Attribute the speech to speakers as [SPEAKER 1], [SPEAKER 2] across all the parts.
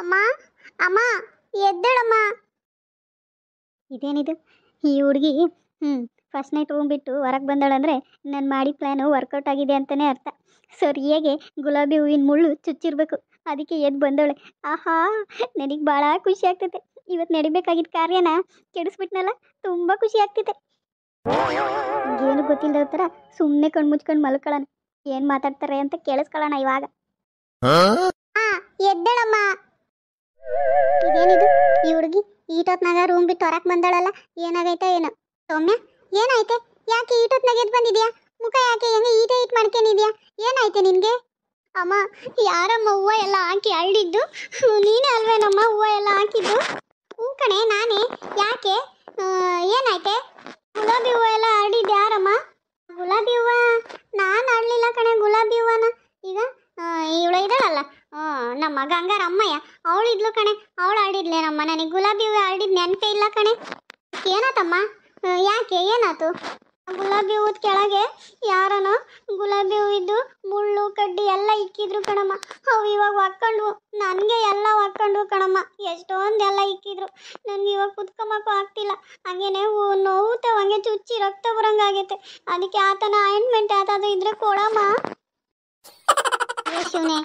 [SPEAKER 1] ಅಮ್ಮ ಅಮ್ಮ ಎದ್ದಳಮ್ಮ
[SPEAKER 2] ಇದೇನಿದು ಈ ಹುಡುಗಿ ಹ್ಞೂ ಫಸ್ಟ್ ನೈಟ್ ರೂಮ್ ಬಿಟ್ಟು ಹೊರಗೆ ಅಂದ್ರೆ ನಾನು ಮಾಡಿ ಪ್ಲಾನ್ ವರ್ಕೌಟ್ ಆಗಿದೆ ಅಂತಾನೆ ಅರ್ಥ ಸರಿಯಾಗಿ ಗುಲಾಬಿ ಹೂವಿನ ಮುಳ್ಳು ಚುಚ್ಚಿರಬೇಕು ಅದಕ್ಕೆ ಎದ್ದು ಬಂದವಳೆ ಆಹಾ ನನಗೆ ಭಾಳ ಖುಷಿ ಆಗ್ತೈತೆ ಇವತ್ತು ನಡಿಬೇಕಾಗಿದ್ದ ಕಾರ್ಯನ ಕೆಡಿಸ್ಬಿಟ್ನಲ್ಲ ತುಂಬ ಖುಷಿ ಆಗ್ತೈತೆ ಏನು ಗೊತ್ತಿಲ್ಲದ ಥರ ಸುಮ್ಮನೆ ಕಣ್ಣು ಮುಚ್ಕೊಂಡು ಮಲ್ಕೊಳ್ಳೋಣ ಏನು ಮಾತಾಡ್ತಾರೆ ಅಂತ ಕೇಳಿಸ್ಕೊಳ್ಳೋಣ ಇವಾಗ ಎದ್ದಳಮ್ಮ ಇದೇನಿದು ಈ ಹುಡುಗಿ ಈಟೊತ್ನಾಗ ರೂಮ್ ಬಿಟ್ಟು ಹೊರಕ್ ಬಂದಾಳಲ್ಲ
[SPEAKER 1] ಏನಾಗೈತೆ ಏನು ಸೌಮ್ಯ ಏನಾಯ್ತೆ ಯಾಕೆ ಈಟೊತ್ನಾಗ ಎದ್ ಬಂದಿದ್ಯಾ ಮುಖ ಯಾಕೆ ಹೆಂಗೆ ಈಟ ಈಟ್ ಮಾಡ್ಕೊಂಡಿದ್ಯಾ ಏನಾಯ್ತೆ ನಿನಗೆ ಅಮ್ಮ ಯಾರಮ್ಮ ಹೂವು ಎಲ್ಲ ಹಾಕಿ ಅಳ್ಳಿದ್ದು ನೀನೇ ಅಲ್ವೇನಮ್ಮ ಹೂವು ಎಲ್ಲ ಹಾಕಿದ್ದು ಹೂ ಕಣೆ ನಾನೇ ಯಾಕೆ ಏನಾಯ್ತೆ ಗುಲಾಬಿ ಹೂವು ಎಲ್ಲ ಅರಳಿದ್ದು ಯಾರಮ್ಮ ಗುಲಾಬಿ ಹೂವು ನಾನು ಅರಳಿಲ್ಲ ಕಣೆ ಗುಲಾಬಿ ಹೂವನ ಈಗ ಇವಳು ಇದ್ದಾಳಲ್ಲ ನಮ್ಮ ಗಂಗಾರ ಅಮ್ಮಯ್ಯ ಅವಳಿದ್ಲು ಕಣೆ ಅವಳು ಆಡಿದ್ಲೆ ನಮ್ಮ ನನಗೆ ಗುಲಾಬಿ ಹೂವು ಆಡಿದ ನೆನಪೇ ಇಲ್ಲ ಕಣೆ ಏನಾತಮ್ಮ ಯಾಕೆ ಏನಾತು ಗುಲಾಬಿ ಹೂವದ ಕೆಳಗೆ ಯಾರನೋ
[SPEAKER 2] ಗುಲಾಬಿ ಹೂವಿದ್ದು ಮುಳ್ಳು ಕಡ್ಡಿ ಎಲ್ಲ ಇಕ್ಕಿದ್ರು ಕಣಮ್ಮ ಅವು ಇವಾಗ ಹಾಕ್ಕೊಂಡ್ವು ನನಗೆ ಎಲ್ಲ ಹಾಕ್ಕೊಂಡ್ವು ಕಣಮ್ಮ ಎಷ್ಟೊಂದೆಲ್ಲ ಇಕ್ಕಿದ್ರು ನನಗೆ ಇವಾಗ ಕುತ್ಕೊಂಬಕ್ಕೂ ಆಗ್ತಿಲ್ಲ ಹಾಗೇನೆ ನೋವು ಹಂಗೆ ಚುಚ್ಚಿ ರಕ್ತ ಬರಂಗಾಗೈತೆ ಅದಕ್ಕೆ ಆತನ ಅಯಿಂಟ್ಮೆಂಟ್ ಯಾತಾದ್ರು
[SPEAKER 1] ಇದ್ರೆ ಕೊಡಮ್ಮ ಶಿವನೇ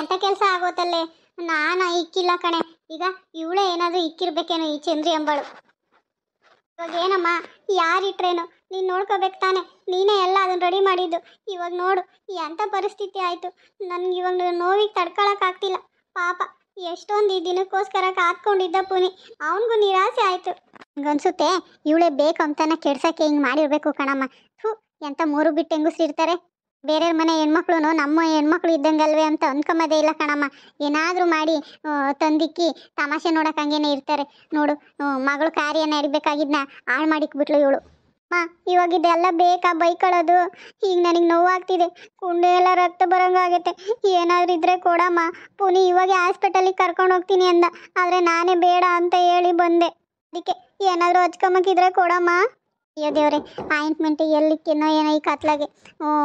[SPEAKER 1] ಎಂಥ ಕೆಲಸ ಆಗೋತಲ್ಲೇ ನಾನು ಇಕ್ಕಿಲ್ಲ ಕಣೆ ಈಗ ಇವಳೇ ಏನಾದರೂ ಇಕ್ಕಿರ್ಬೇಕೇನು ಈ ಚಂದ್ರಿ ಎಂಬಳು ಇವಾಗ ಏನಮ್ಮ ಯಾರಿಟ್ರೇನು ನೀನು ನೋಡ್ಕೋಬೇಕು ತಾನೆ ನೀನೇ ಎಲ್ಲ ಅದನ್ನು ರೆಡಿ ಮಾಡಿದ್ದು ಇವಾಗ ನೋಡು ಎಂಥ ಪರಿಸ್ಥಿತಿ ಆಯಿತು ನನಗೆ ಇವಾಗ ನೋವಿಗೆ ತಡ್ಕೊಳಕ್ಕಾಗ್ತಿಲ್ಲ ಪಾಪ ಎಷ್ಟೊಂದು ಈ ದಿನಕ್ಕೋಸ್ಕರ ಕಾತ್ಕೊಂಡಿದ್ದ ಪುನಿ ಅವನಿಗೂ ನಿರಾಸೆ ಆಯಿತು ನನಗನ್ಸುತ್ತೆ ಇವಳೇ ಬೇಕು ಅಂತಾನೆ ಕೆಡ್ಸೋಕ್ಕೆ ಹಿಂಗೆ ಮಾಡಿರಬೇಕು ಕಣಮ್ಮ ಥೂ ಎಂಥ ಮೂರು ಬಿಟ್ಟು ಹೆಂಗಸಿರ್ತಾರೆ ಬೇರೆಯವ್ರ ಮನೆ ಹೆಣ್ಮಕ್ಳು ನಮ್ಮ ಹೆಣ್ಮಕ್ಳು ಇದ್ದಂಗಲ್ವೇ ಅಂತ ಅಂದ್ಕೊಂಬೋದೇ ಇಲ್ಲ ಕಣಮ್ಮ ಏನಾದರೂ ಮಾಡಿ ತಂದಿಕ್ಕಿ ತಮಾಷೆ ನೋಡಕ್ಕೆ ಹಂಗೇನೆ ಇರ್ತಾರೆ ನೋಡು ಮಗಳು ಕಾರ್ಯ ನಡಿಬೇಕಾಗಿದ್ನ ಹಾಳು ಮಾಡಿಕ್ಬಿಟ್ಲು ಇವಳು ಮಾ ಇವಾಗ ಇದೆಲ್ಲ ಬೇಕಾ ಬೈಕೊಳ್ಳೋದು ಈಗ ನನಗೆ ನೋವಾಗ್ತಿದೆ ಕುಂಡೆ ಎಲ್ಲ ರಕ್ತ ಬರೋಂಗಾಗತ್ತೆ ಏನಾದರೂ ಇದ್ರೆ ಕೊಡಮ್ಮ ಪುನೀ ಇವಾಗ ಹಾಸ್ಪಿಟಲಿಗೆ ಕರ್ಕೊಂಡು ಹೋಗ್ತೀನಿ ಅಂದ ಆದರೆ ನಾನೇ ಬೇಡ ಅಂತ ಹೇಳಿ ಬಂದೆ ಅದಕ್ಕೆ ಏನಾದರೂ ಹಚ್ಕೊಂಬಕ್ಕಿದ್ರೆ ಕೊಡಮ್ಮ ಅಯ್ಯೋ ದೇವ್ರೆ ಆಯಿಂಟ್ಮೆಂಟ್ ಎಲ್ಲಿಕ್ಕಿನ್ನೋ ಏನೋ ಈ ಕತ್ಲಾಗೆ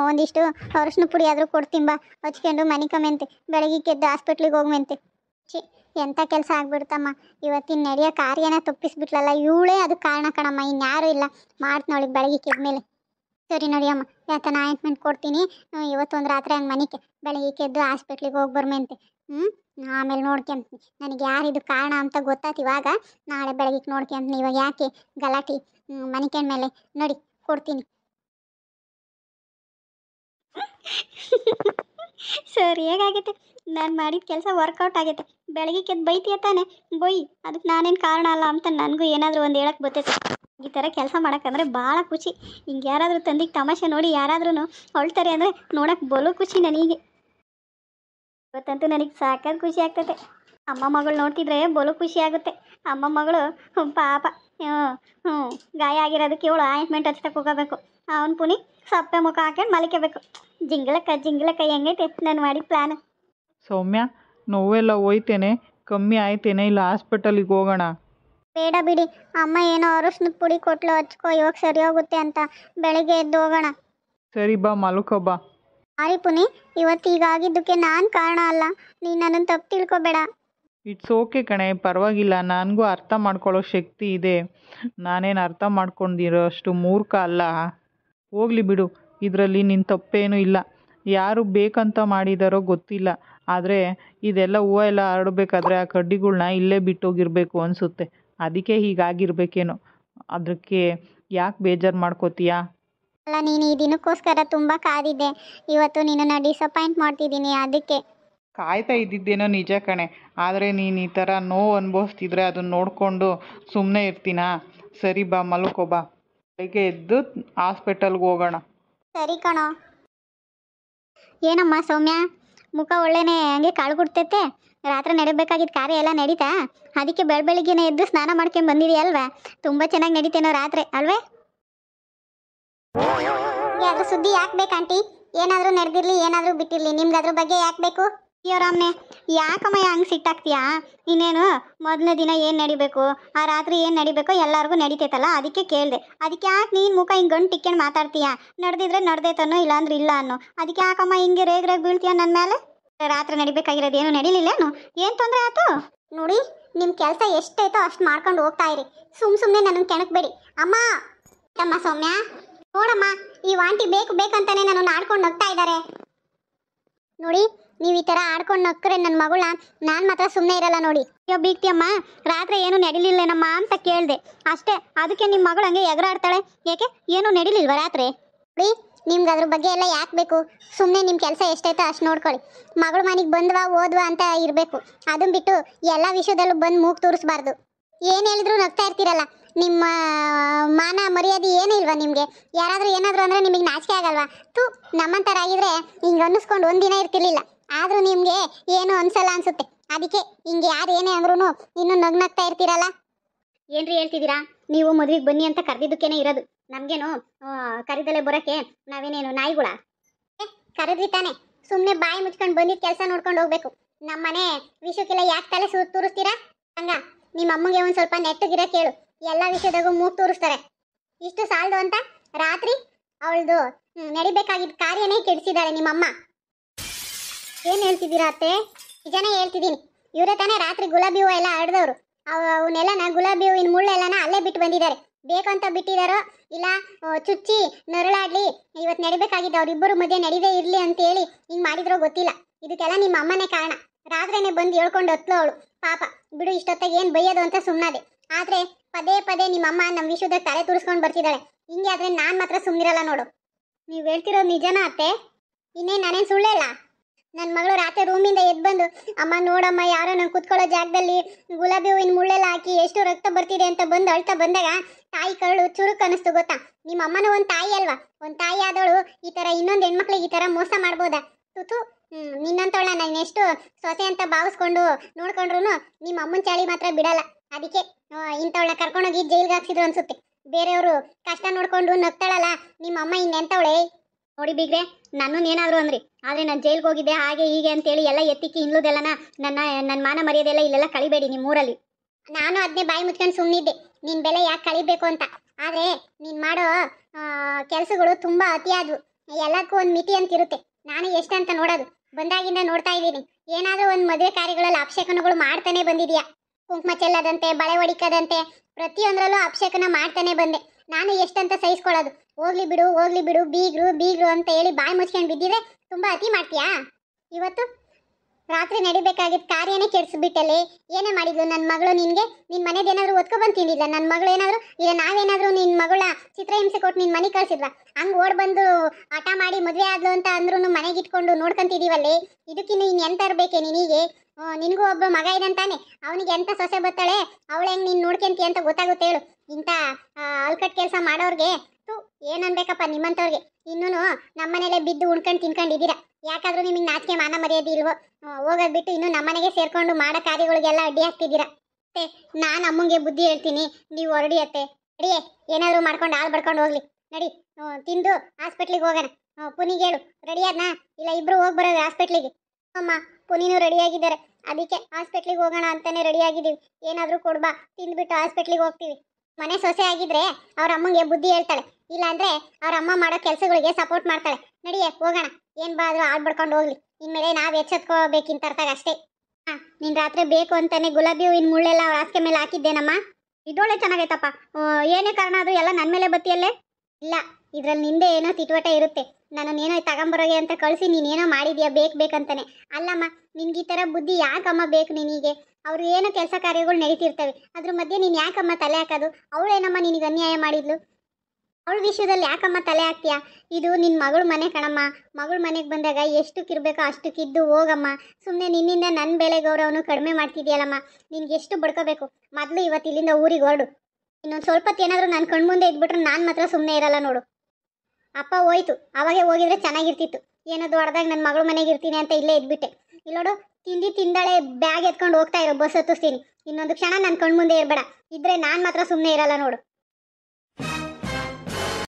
[SPEAKER 1] ಒಂದಿಷ್ಟು ಅರಶಿನ ಪುಡಿ ಆದರೂ ಬಾ ಹಚ್ಕೊಂಡು ಮನೆ ಬೆಳಗ್ಗೆ ಕೆದ್ದು ಹಾಸ್ಪಿಟ್ಲಿಗೆ ಹೋಗ್ಮೆಂತೆ ಚಿ ಎಂಥ ಕೆಲಸ ಆಗ್ಬಿಡ್ತಮ್ಮ ಇವತ್ತಿನ ನಡೆಯೋ ಕಾರ್ಯನ ತಪ್ಪಿಸ್ಬಿಟ್ಲಲ್ಲ ಇವಳೇ ಅದು ಕಾರಣ ಕಣಮ್ಮ ಇನ್ಯಾರೂ ಇಲ್ಲ ಮಾಡ್ತಾವಳಿಗೆ ಬೆಳಗ್ಗೆ ಮೇಲೆ ಸರಿ ನೋಡಿ ಅಮ್ಮ ಯಾತನ ಆಯಿಂಟ್ಮೆಂಟ್ ಕೊಡ್ತೀನಿ ಇವತ್ತೊಂದು ರಾತ್ರಿ ಹಂಗೆ ಮನೆಗೆ ಕೆದ್ದು ಹಾಸ್ಪಿಟ್ಲಿಗೆ ಹೋಗಿ ಬರ್ಮೆಂತೆ ಹ್ಞೂ ಆಮೇಲೆ ನೋಡ್ಕೊಂತೀನಿ ನನಗೆ ಯಾರಿದು ಇದು ಕಾರಣ ಅಂತ ಗೊತ್ತಾತು ಇವಾಗ ನಾಳೆ ಬೆಳಗ್ಗೆ ನೋಡ್ಕೊಂತೀನಿ ಇವಾಗ ಯಾಕೆ
[SPEAKER 2] ಗಲಾಟೆ ಮನಿಕಂಡ ಮೇಲೆ ನೋಡಿ ಕೊಡ್ತೀನಿ ಸರಿ ಹೇಗಾಗೈತೆ ನಾನು ಮಾಡಿದ ಕೆಲಸ ವರ್ಕೌಟ್ ಆಗೈತೆ ಬೆಳಗ್ಗೆ ಕೆದ್ದು ಬೈತೀಯ ತಾನೆ ಬೊಯ್ ಅದಕ್ಕೆ ನಾನೇನು ಕಾರಣ ಅಲ್ಲ ಅಂತ ನನಗೂ ಏನಾದರೂ ಒಂದು ಹೇಳಕ್ಕೆ ಗೊತ್ತೈತೆ ಈ ಥರ ಕೆಲಸ ಅಂದ್ರೆ ಭಾಳ ಖುಷಿ ಹಿಂಗೆ ಯಾರಾದರೂ ತಂದಿಗೆ ತಮಾಷೆ ನೋಡಿ ಯಾರಾದ್ರೂ ಹೊಳ್ತಾರೆ ಅಂದರೆ ನೋಡೋಕ್ಕೆ ಬಲು ಖುಷಿ ನನಗೆ ಇವತ್ತಂತೂ ನನಗೆ ಸಾಕಾದ ಖುಷಿ ಆಗ್ತದೆ ಅಮ್ಮ ಮಗಳು ನೋಡ್ತಿದ್ರೆ ಬಲು ಖುಷಿ ಆಗುತ್ತೆ ಅಮ್ಮ ಮಗಳು ಪಾಪ ಹ್ಞೂ ಹ್ಞೂ ಗಾಯ ಆಗಿರೋದಕ್ಕೆ ಇವಳು ಆಯಿಂಟ್ಮೆಂಟ್ ಹಚ್ಚಕ್ಕೆ ಹೋಗಬೇಕು ಅವ್ನು ಪುನಿ ಸಪ್ಪೆ ಮುಖ ಹಾಕೊಂಡು ಮಲಿಕಬೇಕು ಜಿಂಗಳಕ್ಕ ಜಿಂಗಳಕ್ಕ ಹೆಂಗೈತೆ ನಾನು ಮಾಡಿ ಪ್ಲ್ಯಾನ್
[SPEAKER 1] ಸೌಮ್ಯ ನೋವೆಲ್ಲ ಹೋಯ್ತೇನೆ ಕಮ್ಮಿ ಆಯ್ತೇನೆ ಇಲ್ಲ ಹಾಸ್ಪಿಟಲಿಗೆ ಹೋಗೋಣ ಬೇಡ ಬಿಡಿ ಅಮ್ಮ ಏನೋ ಅರಶಿನದ ಪುಡಿ ಕೊಟ್ಲು ಹಚ್ಕೋ ಇವಾಗ ಸರಿ ಹೋಗುತ್ತೆ ಅಂತ ಬೆಳಿಗ್ಗೆ ಎದ್ದು ಹೋಗೋಣ ಸರಿ ಬಾ ಮಲ್ಕೋ ಬಾ ಸಾರಿ ಪುನಿ ಇವತ್ತು ಹೀಗಾಗಿದ್ದಕ್ಕೆ ನಾನು ಕಾರಣ ಅಲ್ಲ ನೀನು ನನ್ನನ್ನು ತಪ್ಪು ತಿಳ್ಕೊಬೇಡ ಇಟ್ಸ್ ಓಕೆ ಕಣೆ ಪರವಾಗಿಲ್ಲ ನನಗೂ ಅರ್ಥ ಮಾಡ್ಕೊಳ್ಳೋ ಶಕ್ತಿ ಇದೆ ನಾನೇನು ಅರ್ಥ ಮಾಡ್ಕೊಂಡಿರೋ ಅಷ್ಟು ಮೂರ್ಖ ಅಲ್ಲ ಹೋಗ್ಲಿ ಬಿಡು ಇದರಲ್ಲಿ ನಿನ್ನ ತಪ್ಪೇನೂ ಇಲ್ಲ ಯಾರು ಬೇಕಂತ ಮಾಡಿದಾರೋ ಗೊತ್ತಿಲ್ಲ ಆದರೆ ಇದೆಲ್ಲ ಹೂವು ಎಲ್ಲ ಹರಡಬೇಕಾದ್ರೆ ಆ ಕಡ್ಡಿಗಳನ್ನ ಇಲ್ಲೇ ಬಿಟ್ಟೋಗಿರ್ಬೇಕು ಅನಿಸುತ್ತೆ ಅದಕ್ಕೆ ಹೀಗಾಗಿರ್ಬೇಕೇನೋ ಅದಕ್ಕೆ ಯಾಕೆ ಬೇಜಾರು ಮಾಡ್ಕೋತೀಯಾ ಅಲ್ಲ ನೀನು ಈ ದಿನಕ್ಕೋಸ್ಕರ ತುಂಬ ಕಾದಿದ್ದೆ ಇವತ್ತು ನಿನ್ನನ್ನು ಡಿಸಪಾಯಿಂಟ್ ಮಾಡ್ತಿದ್ದೀನಿ ಅದಕ್ಕೆ ಕಾಯ್ತಾ ಇದ್ದಿದ್ದೇನೋ ನಿಜ ಕಣೆ ಆದರೆ ನೀನು ಈ ಥರ ನೋವು ಅನುಭವಿಸ್ತಿದ್ರೆ ಅದನ್ನ ನೋಡಿಕೊಂಡು ಸುಮ್ಮನೆ ಇರ್ತೀನಾ ಸರಿ ಬಾ ಮಲ್ಕೋ ಬಾ ಬೆಳಿಗ್ಗೆ ಎದ್ದು ಹಾಸ್ಪಿಟಲ್ಗೆ ಹೋಗೋಣ
[SPEAKER 2] ಸರಿ ಕಣೋ ಏನಮ್ಮ ಸೌಮ್ಯ ಮುಖ ಒಳ್ಳೆನೆ ಹಂಗೆ ಕಾಳು ರಾತ್ರಿ ನಡಬೇಕಾಗಿದ್ದ ಕಾರ್ಯ ಎಲ್ಲ ನಡೀತಾ ಅದಕ್ಕೆ ಬೆಳ ಬೆಳಿಗ್ಗೆನೇ ಎದ್ದು ಸ್ನಾನ ಮಾಡ್ಕೊಂಡು ಬಂದಿದೆಯಲ್ವಾ ತುಂಬ ಚೆನ್ನಾಗಿ ನಡೀತೇನೋ ರಾತ್ರಿ ಅಲ್ವೇ ಸುದ್ದಿ ಯಾಕೆ ಬೇಕು ಆಂಟಿ
[SPEAKER 1] ಏನಾದರೂ ನಡೆದಿರಲಿ ಏನಾದರೂ ಬಿಟ್ಟಿರಲಿ ನಿಮ್ಗೆ ಅದ್ರ ಬಗ್ಗೆ ಯಾಕೆ ಬೇಕು ಯೋರಾಮ್ನೆ ಯಾಕಮ್ಮ ಹಂಗೆ ಸಿಟ್ಟಾಗ್ತೀಯಾ
[SPEAKER 2] ಇನ್ನೇನು ಮೊದಲನೇ ದಿನ ಏನು ನಡಿಬೇಕು ಆ ರಾತ್ರಿ ಏನು ನಡಿಬೇಕು ಎಲ್ಲರಿಗೂ ನಡೀತೈತಲ್ಲ ಅದಕ್ಕೆ ಕೇಳಿದೆ ಅದಕ್ಕೆ ಯಾಕೆ ನೀನು ಮುಖ ಹಿಂಗೆ ಗಂಟು ಮಾತಾಡ್ತೀಯಾ ನಡೆದಿದ್ರೆ ನಡೆದೈತನೋ ಇಲ್ಲಾಂದ್ರೆ ಇಲ್ಲ ಅನ್ನೋ ಅದಕ್ಕೆ ಯಾಕಮ್ಮ ಹಿಂಗೆ ರೇಗ್ ರೇಗ್ ಬೀಳ್ತೀಯ ನನ್ನ ಮೇಲೆ ರಾತ್ರಿ ನಡಿಬೇಕಾಗಿರೋದು ಏನು ನಡೀಲಿಲ್ಲೇನು ಏನು
[SPEAKER 1] ತೊಂದರೆ ಆಯ್ತು ನೋಡಿ ನಿಮ್ಮ ಕೆಲಸ ಎಷ್ಟೈತೋ ಅಷ್ಟು ಮಾಡ್ಕೊಂಡು ಹೋಗ್ತಾ ಇರಿ ಸುಮ್ಮ ಸುಮ್ಮನೆ ನನಗೆ ಕೆಣಕ್ಬೇಡಿ ಅಮ್ಮ ತಮ್ಮ ಸೌಮ್ಯ ನೋಡಮ್ಮ ಈ ವಾಂಟಿ ಬೇಕು ಬೇಕಂತಾನೆ ನಾನು ಆಡ್ಕೊಂಡು ಹೋಗ್ತಾ ಇದ್ದಾರೆ ನೋಡಿ ನೀವು ಈ ಥರ ಆಡ್ಕೊಂಡು ನಕ್ಕರೆ ನನ್ನ ಮಗಳ ನಾನು ಮಾತ್ರ ಸುಮ್ಮನೆ ಇರಲ್ಲ ನೋಡಿ ಅಯ್ಯೋ ಬೀಗ್ತಿಯಮ್ಮ ರಾತ್ರಿ ಏನು ನಡಿಲಿಲ್ಲೇನಮ್ಮ ಅಂತ ಕೇಳಿದೆ ಅಷ್ಟೇ ಅದಕ್ಕೆ ನಿಮ್ಮ ಮಗಳು ಹಂಗೆ ಎಗರಾಡ್ತಾಳೆ ಏಕೆ ಏನು ನಡಿಲಿಲ್ವಾ ರಾತ್ರಿ ನೋಡಿ ನಿಮ್ಗೆ ಅದ್ರ ಬಗ್ಗೆ ಎಲ್ಲ ಯಾಕೆ ಬೇಕು ಸುಮ್ಮನೆ ನಿಮ್ಮ ಕೆಲಸ ಎಷ್ಟೈತೋ ಅಷ್ಟು ನೋಡ್ಕೊಳ್ಳಿ ಮಗಳು ಮನೆಗೆ ಬಂದ್ವಾ ಓದ್ವಾ ಅಂತ ಇರಬೇಕು ಅದನ್ನು ಬಿಟ್ಟು ಎಲ್ಲ ವಿಷಯದಲ್ಲೂ ಬಂದು ಮೂಗು ತೋರಿಸ್ಬಾರ್ದು ಏನು ಹೇಳಿದ್ರು ನಗ್ತಾ ಇರ್ತೀರಲ್ಲ ನಿಮ್ಮ ಮಾನ ಮರ್ಯಾದೆ ಏನಿಲ್ವಾ ನಿಮಗೆ ಯಾರಾದರೂ ಏನಾದರೂ ಅಂದ್ರೆ ನಿಮಗೆ ನಾಚಿಕೆ ಆಗಲ್ವಾ ತು ನಮ್ಮಂತರಾಗಿದ್ರೆ ಹಿಂಗೆ ಅನ್ನಿಸ್ಕೊಂಡು ಒಂದಿನ ಇರ್ತಿರ್ಲಿಲ್ಲ ಆದರೂ ನಿಮಗೆ ಏನು ಅನ್ಸಲ್ಲ ಅನ್ಸುತ್ತೆ ಅದಕ್ಕೆ ಹಿಂಗೆ ಯಾರು ಏನೇ ಅಂದ್ರೂ ಇನ್ನೂ ನಗ್ನಾಗ್ತಾ ಇರ್ತೀರಲ್ಲ ಏನ್ರಿ ಹೇಳ್ತಿದ್ದೀರಾ ನೀವು ಮದುವೆಗೆ ಬನ್ನಿ ಅಂತ ಕರೆದಿದ್ದಕ್ಕೇನೆ ಇರೋದು ನಮಗೇನು ಕರಿದಲೆ ಬರೋಕ್ಕೆ ನಾವೇನೇನು ನಾಯಿಗಳ ಕರೆದ್ರಿ ತಾನೆ ಸುಮ್ಮನೆ ಬಾಯಿ ಮುಚ್ಕೊಂಡು ಬಂದಿದ್ದ ಕೆಲಸ ನೋಡ್ಕೊಂಡು ಹೋಗ್ಬೇಕು ನಮ್ಮನೆ ವಿಷಯಕ್ಕೆಲ್ಲ ಯಾಕೆ ತಲೆ ಸು ತೂರಿಸ್ತೀರಾ ಹಂಗ ನಿಮ್ಮ ಅಮ್ಮಗೆ ಒಂದು ಸ್ವಲ್ಪ ನೆಟ್ಟಗಿರ ಕೇಳು ಎಲ್ಲ ವಿಷಯದಾಗೂ ಮೂಗ್ ತೋರಿಸ್ತಾರೆ ಇಷ್ಟು ಸಾಲದು ಅಂತ ರಾತ್ರಿ ಅವಳದು ನಡಿಬೇಕಾಗಿದ್ದ ಕಾರ್ಯನೇ ಕೆಡಿಸಿದ್ದಾರೆ ನಿಮ್ಮಮ್ಮ ಏನು ಹೇಳ್ತಿದ್ದೀರಾ ಅತ್ತೆ ನಿಜನೇ ಹೇಳ್ತಿದ್ದೀನಿ ಇವರೇ ತಾನೇ ರಾತ್ರಿ ಗುಲಾಬಿ ಹೂವು ಎಲ್ಲ ಹರಿದವರು ಅವನ್ನೆಲ್ಲನ ಗುಲಾಬಿ ಹೂವಿನ ಮುಳ್ಳೆಲ್ಲನ ಅಲ್ಲೇ ಬಿಟ್ಟು ಬಂದಿದ್ದಾರೆ ಬೇಕಂತ ಬಿಟ್ಟಿದಾರೋ ಇಲ್ಲ ಚುಚ್ಚಿ ನರಳಾಗ್ಲಿ ಇವತ್ತು ನಡಿಬೇಕಾಗಿದ್ದ ಅವರಿಬ್ಬರು ಮಧ್ಯೆ ನಡಿದೇ ಇರಲಿ ಅಂತ ಹೇಳಿ ಹಿಂಗೆ ಮಾಡಿದ್ರೋ ಗೊತ್ತಿಲ್ಲ ಇದಕ್ಕೆಲ್ಲ ನಿಮ್ಮ ಅಮ್ಮನೇ ಕಾರಣ ರಾತ್ರಿನೇ ಬಂದು ಹೇಳ್ಕೊಂಡು ಹತ್ಲು ಅವಳು ಪಾಪ ಬಿಡು ಇಷ್ಟೊತ್ತಾಗ ಏನು ಬೈಯೋದು ಅಂತ ಸುಮ್ಮನಾದೆ ಆದ್ರೆ ಪದೇ ಪದೇ ನಿಮ್ಮಮ್ಮ ನಮ್ಮ ವಿಷಯದ ತಲೆ ತುರಿಸ್ಕೊಂಡು ಬರ್ತಿದ್ದಾಳೆ ಹಿಂಗೆ ಆದ್ರೆ ನಾನು ಮಾತ್ರ ಸುಮ್ಮನಿರಲ್ಲ ನೋಡು ನೀವು ಹೇಳ್ತಿರೋದು ನಿಜನ ಅತ್ತೆ ಇನ್ನೇ ನಾನೇನು ಸುಳ್ಳೇ ಇಲ್ಲ ನನ್ನ ಮಗಳು ರಾತ್ರಿ ರೂಮಿಂದ ಎದ್ದು ಬಂದು ಅಮ್ಮ ನೋಡಮ್ಮ ಯಾರೋ ನಂಗೆ ಕುತ್ಕೊಳ್ಳೋ ಜಾಗದಲ್ಲಿ ಗುಲಾಬಿ ಹೂವಿನ ಮುಳ್ಳೆಲ್ಲ ಹಾಕಿ ಎಷ್ಟು ರಕ್ತ ಬರ್ತಿದೆ ಅಂತ ಬಂದು ಅಳ್ತಾ ಬಂದಾಗ ತಾಯಿ ಕರಳು ಚುರುಕ್ ಅನಿಸ್ತು ಗೊತ್ತಾ ನಿಮ್ಮ ಅಮ್ಮನ ಒಂದು ತಾಯಿ ಅಲ್ವಾ ಒಂದು ತಾಯಿ ಆದವಳು ಈ ಥರ ಇನ್ನೊಂದು ಹೆಣ್ಮಕ್ಳಿಗೆ ಈ ಥರ ಮೋಸ ಮಾಡ್ಬೋದಾ ತುತು ನಿನ್ನಂತವಳ ನಾನು ಎಷ್ಟು ಸೊಸೆ ಅಂತ ಭಾವಿಸ್ಕೊಂಡು ನೋಡ್ಕೊಂಡ್ರು ನಿಮ್ಮ ಅಮ್ಮನ ಚಾಳಿ ಮಾತ್ರ ಬಿಡಲ್ಲ ಅದಕ್ಕೆ ಇಂಥವಳನ್ನ ಕರ್ಕೊಂಡೋಗಿ ಜೈಲ್ಗೆ ಹಾಕ್ಸಿದ್ರು ಅನ್ಸುತ್ತೆ ಬೇರೆಯವರು ಕಷ್ಟ ನೋಡ್ಕೊಂಡು ನಗ್ತಾಳಲ್ಲ ನಿಮ್ಮ ಅಮ್ಮ ಇನ್ನೆಂಥವಳೆ ನೋಡಿ ಬಿಗ್ರೆ ನನ್ನನ್ನು ಏನಾದರೂ ಅಂದ್ರಿ ಆದ್ರೆ ನಾನು ಜೈಲ್ಗೆ ಹೋಗಿದ್ದೆ ಹಾಗೆ ಹೀಗೆ ಅಂತೇಳಿ ಎಲ್ಲ ಎತ್ತಿಕ್ಕಿ ಇನ್ಲುದೆಲ್ಲನ ನನ್ನ ನನ್ನ ಮಾನ ಮರ್ಯಾದೆಲ್ಲ ಇಲ್ಲೆಲ್ಲ ಕಳಿಬೇಡಿ ನಿಮ್ಮ ಊರಲ್ಲಿ ನಾನು ಅದನ್ನೇ ಬಾಯಿ ಮುಚ್ಕೊಂಡು ಸುಮ್ಮನಿದ್ದೆ ನಿನ್ ಬೆಲೆ ಯಾಕೆ ಕಳಿಬೇಕು ಅಂತ ಆದ್ರೆ ನೀನ್ ಮಾಡೋ ಕೆಲಸಗಳು ತುಂಬಾ ಅತಿಯಾದವು ಎಲ್ಲಕ್ಕೂ ಒಂದು ಮಿತಿ ಅಂತಿರುತ್ತೆ ನಾನು ಎಷ್ಟಂತ ನೋಡೋದು ಬಂದಾಗಿಂದ ನೋಡ್ತಾ ಇದ್ದೀನಿ ಏನಾದರೂ ಒಂದು ಮದುವೆ ಕಾರ್ಯಗಳಲ್ಲಿ ಅಪಶಕನಗಳು ಮಾಡ್ತಾನೆ ಬಂದಿದೆಯಾ ಕುಂಕುಮ ಚೆಲ್ಲದಂತೆ ಬಳೆ ಹೊಡಿಕದಂತೆ ಪ್ರತಿಯೊಂದರಲ್ಲೂ ಅಭಿಷೇಕನ ಮಾಡ್ತಾನೆ ಬಂದೆ ನಾನು ಎಷ್ಟಂತ ಸಹಿಸ್ಕೊಳ್ಳೋದು ಹೋಗ್ಲಿ ಬಿಡು ಹೋಗ್ಲಿ ಬಿಡು ಬೀಗ್ರು ಬೀಗ್ರು ಅಂತ ಹೇಳಿ ಬಾಯಿ ಮುಚ್ಕೊಂಡು ಬಿದ್ದಿದ್ರೆ ತುಂಬ ಅತಿ ಮಾಡ್ತೀಯಾ ಇವತ್ತು ರಾತ್ರಿ ನಡಿಬೇಕಾಗಿದ್ದ ಕಾರ್ಯನೇ ಕೆಡಿಸ್ಬಿಟ್ಟಲೆ ಏನೇ ಮಾಡಿದ್ಲು ನನ್ನ ಮಗಳು ನಿನಗೆ ನಿನ್ನ ಮನೇದು ಏನಾದರೂ ಒತ್ಕೊಬಂದು ತಿಂದಿಲ್ಲ ನನ್ನ ಮಗಳು ಏನಾದರೂ ಇಲ್ಲ ನಾವೇನಾದರೂ ನಿನ್ನ ಮಗಳ ಚಿತ್ರಹಿಂಸೆ ಕೊಟ್ಟು ನಿನ್ನ ಮನೆ ಕಳ್ಸಿದ್ವಾ ಹಂಗೆ ಓಡ್ ಬಂದು ಆಟ ಮಾಡಿ ಮದುವೆ ಆದ್ಲು ಅಂತ ಅಂದ್ರೂ ಮನೆಗೆ ಇಟ್ಕೊಂಡು ನೋಡ್ಕೊಂತಿದ್ದೀವಲ್ಲಿ ಇದಕ್ಕಿನ್ನು ಇನ್ನು ಎಂತ ಇರಬೇಕೆ ನಿನಗೆ ನಿನಗೂ ಒಬ್ಬ ಮಗ ಇದಂತಾನೆ ಅವನಿಗೆ ಎಂಥ ಸೊಸೆ ಬತ್ತಾಳೆ ಅವಳು ಹೆಂಗೆ ನೀನು ನೋಡ್ಕೊಂತೀಯ ಅಂತ ಗೊತ್ತಾಗುತ್ತೆ ಹೇಳು ಇಂಥ ಅಲ್ಕಟ್ ಕೆಲಸ ಮಾಡೋರಿಗೆ ಏನನ್ಬೇಕಪ್ಪ ನಿಮ್ಮಂಥವ್ರಿಗೆ ಇನ್ನೂ ನಮ್ಮನೇಲೆ ಬಿದ್ದು ಉಣ್ಕೊಂಡು ತಿನ್ಕೊಂಡಿದ್ದೀರಾ ಯಾಕಾದರೂ ನಿಮಗೆ ನಾಚಿಕೆ ಮಾನ ಮರ್ಯಾದೆ ಇಲ್ವೋ ಹೋಗೋದು ಬಿಟ್ಟು ಇನ್ನೂ ನಮ್ಮನೆಗೆ ಸೇರ್ಕೊಂಡು ಮಾಡೋ ಕಾರ್ಯಗಳಿಗೆಲ್ಲ ಅಡ್ಡಿ ಹಾಕ್ತಿದ್ದೀರಾ ಅತ್ತೆ ನಾನು ಅಮ್ಮಂಗೆ ಬುದ್ಧಿ ಹೇಳ್ತೀನಿ ನೀವು ಹೊರಡಿ ಅತ್ತೆ ನಡಿಯೇ ಏನಾದರೂ ಮಾಡ್ಕೊಂಡು ಹಾಲು ಬಡ್ಕೊಂಡು ಹೋಗ್ಲಿ ನಡಿ ತಿಂದು ಹಾಸ್ಪಿಟ್ಲಿಗೆ ಹೋಗೋಣ ಪುನಿಗೆ ಹೇಳು ರೆಡಿಯಾದ್ನಾ ಇಲ್ಲ ಇಬ್ಬರು ಹೋಗಿ ಬರೋದು ಹಾಸ್ಪಿಟ್ಲಿಗೆ ಅಮ್ಮ ಪುನೀನು ರೆಡಿಯಾಗಿದ್ದಾರೆ ಅದಕ್ಕೆ ಹಾಸ್ಪಿಟ್ಲಿಗೆ ಹೋಗೋಣ ಅಂತಲೇ ರೆಡಿಯಾಗಿದ್ದೀವಿ ಏನಾದರೂ ಕೊಡ್ಬಾ ತಿಂದುಬಿಟ್ಟು ಹಾಸ್ಪಿಟ್ಲಿಗೆ ಹೋಗ್ತೀವಿ ಮನೆ ಸೊಸೆ ಆಗಿದ್ರೆ ಅವ್ರ ಅಮ್ಮಂಗೆ ಬುದ್ಧಿ ಹೇಳ್ತಾಳೆ ಇಲ್ಲಾಂದ್ರೆ ಅವ್ರ ಅಮ್ಮ ಮಾಡೋ ಕೆಲಸಗಳಿಗೆ ಸಪೋರ್ಟ್ ಮಾಡ್ತಾಳೆ ನಡಿಯೆ ಹೋಗೋಣ ಏನ್ ಬಾದ್ರು ಆಳ್ ಬಡ್ಕೊಂಡು ಹೋಗ್ಲಿ ಇನ್ಮೇಲೆ ನಾವ್ ಎಚ್ಚೆತ್ಕೋಬೇಕಿಂತರ್ತಾಗ ಅಷ್ಟೇ ಹಾ ನಿನ್ ರಾತ್ರಿ ಬೇಕು ಅಂತಾನೆ ಗುಲಾಬಿ ಹೂವಿನ ಮುಳ್ಳೆಲ್ಲ ಅವ್ರ ಹಾಸಿಗೆ ಮೇಲೆ ಹಾಕಿದ್ದೇನಮ್ಮ ಇದೊಳ್ಳೆ ಚೆನ್ನಾಗೈತಪ್ಪ ಏನೇ ಕಾರಣ ಆದ್ರೂ ಎಲ್ಲ ನನ್ನ ಮೇಲೆ ಬತ್ತಿಯಲ್ಲೇ ಇಲ್ಲ ಇದ್ರಲ್ಲಿ ನಿಂದೆ ಏನೋ ತಿಟುವಟ ಇರುತ್ತೆ ನಾನು ಏನೋ ತಗೊಂಬರೋಗೆ ಅಂತ ಕಳಿಸಿ ನೀನೇನೋ ಮಾಡಿದ್ಯಾ ಬೇಕು ಬೇಕಂತಾನೆ ಅಲ್ಲಮ್ಮ ನಿನ್ಗೆ ಈ ಥರ ಬುದ್ಧಿ ಯಾಕಮ್ಮ ಬೇಕು ನಿನಗೆ ಅವರು ಏನೋ ಕೆಲಸ ಕಾರ್ಯಗಳು ನಡೀತಿರ್ತವೆ ಅದ್ರ ಮಧ್ಯೆ ನೀನು ಯಾಕಮ್ಮ ತಲೆ ಹಾಕೋದು ಅವಳೇನಮ್ಮ ನಿನಗೆ ಅನ್ಯಾಯ ಮಾಡಿದ್ಲು ಅವಳ ವಿಷಯದಲ್ಲಿ ಯಾಕಮ್ಮ ತಲೆ ಹಾಕ್ತೀಯಾ ಇದು ನಿನ್ನ ಮಗಳು ಮನೆ ಕಣಮ್ಮ ಮಗಳ ಮನೆಗೆ ಬಂದಾಗ ಎಷ್ಟಕ್ಕಿರಬೇಕೋ ಅಷ್ಟಕ್ಕಿದ್ದು ಹೋಗಮ್ಮ ಸುಮ್ಮನೆ ನಿನ್ನಿಂದ ನನ್ನ ಬೆಲೆ ಗೌರವನು ಕಡಿಮೆ ಮಾಡ್ತಿದ್ಯಲ್ಲಮ್ಮ ನಿನ್ಗೆ ಎಷ್ಟು ಬಡ್ಕೋಬೇಕು ಮೊದಲು ಇವತ್ತು ಇಲ್ಲಿಂದ ಊರಿಗೆ ಹೊರಡು ಇನ್ನೊಂದು ಸ್ವಲ್ಪ ಏನಾದರೂ ನನ್ನ ಕಣ್ಮುಂದೆ ಇದ್ಬಿಟ್ರೆ ನಾನು ಮಾತ್ರ ಸುಮ್ಮನೆ ಇರಲ್ಲ ನೋಡು ಅಪ್ಪ ಹೋಯ್ತು ಅವಾಗೇ ಹೋಗಿದ್ರೆ ಚೆನ್ನಾಗಿರ್ತಿತ್ತು ಏನೋ ದೊಡ್ಡದಾಗ ನನ್ನ ಮಗಳ ಮನೆಗೆ ಇರ್ತೀನಿ ಅಂತ ಇಲ್ಲೇ ಇದ್ಬಿಟ್ಟೆ ಇಲ್ಲೋಡು ತಿಂಡಿ ತಿಂದಳೆ ಬ್ಯಾಗ್ ಎತ್ಕೊಂಡು ಹೋಗ್ತಾ
[SPEAKER 2] ಇರೋ ಬಸ್ ಹತ್ತಿಸ್ತೀನಿ ಇನ್ನೊಂದು ಕ್ಷಣ ನನ್ನ ಕಣ್ಮುಂದೆ ಇರಬೇಡ ಇದ್ರೆ ನಾನು ಮಾತ್ರ ಸುಮ್ನೆ ಇರಲ್ಲ ನೋಡು